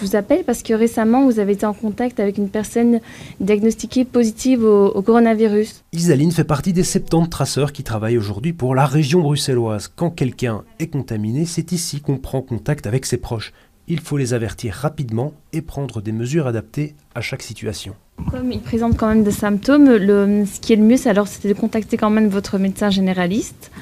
Je vous appelle parce que récemment, vous avez été en contact avec une personne diagnostiquée positive au, coronavirus. Isaline fait partie des 70 traceurs qui travaillent aujourd'hui pour la région bruxelloise. Quand quelqu'un est contaminé, c'est ici qu'on prend contact avec ses proches. Il faut les avertir rapidement et prendre des mesures adaptées à chaque situation. Comme il présente quand même des symptômes, le, ce qui est le mieux, alors, de contacter quand même votre médecin généraliste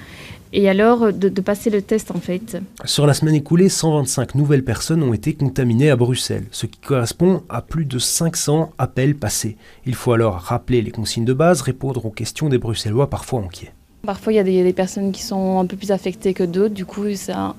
et alors de, passer le test en fait. Sur la semaine écoulée, 125 nouvelles personnes ont été contaminées à Bruxelles, ce qui correspond à plus de 500 appels passés. Il faut alors rappeler les consignes de base, répondre aux questions des Bruxellois parfois inquiets. Parfois, il y, a des personnes qui sont un peu plus affectées que d'autres, du coup, c'est un,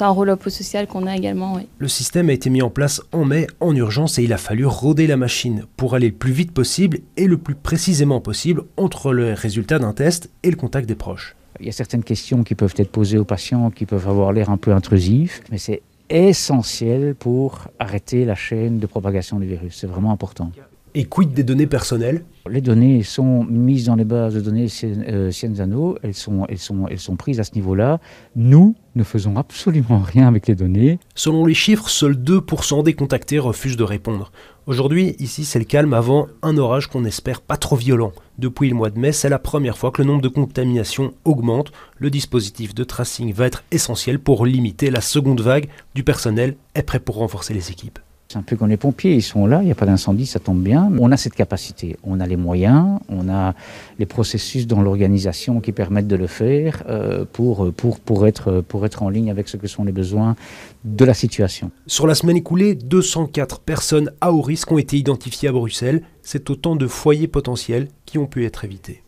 un rôle social qu'on a également. Le système a été mis en place en mai, en urgence, et il a fallu roder la machine pour aller le plus vite possible et le plus précisément possible entre le résultat d'un test et le contact des proches. Il y a certaines questions qui peuvent être posées aux patients qui peuvent avoir l'air un peu intrusives, mais c'est essentiel pour arrêter la chaîne de propagation du virus. C'est vraiment important. Et quid des données personnelles Les données sont mises dans les bases de données euh, Sienzano, elles sont, elles, sont, elles sont prises à ce niveau-là. Nous ne faisons absolument rien avec les données. Selon les chiffres, seuls 2% des contactés refusent de répondre. Aujourd'hui, ici, c'est le calme avant un orage qu'on espère pas trop violent. Depuis le mois de mai, c'est la première fois que le nombre de contaminations augmente. Le dispositif de tracing va être essentiel pour limiter la seconde vague. Du personnel est prêt pour renforcer les équipes. C'est un peu comme les pompiers, ils sont là, il n'y a pas d'incendie, ça tombe bien. On a cette capacité, on a les moyens, on a les processus dans l'organisation qui permettent de le faire euh, pour, pour, pour, être, pour être en ligne avec ce que sont les besoins de la situation. Sur la semaine écoulée, 204 personnes à haut risque ont été identifiées à Bruxelles. C'est autant de foyers potentiels qui ont pu être évités.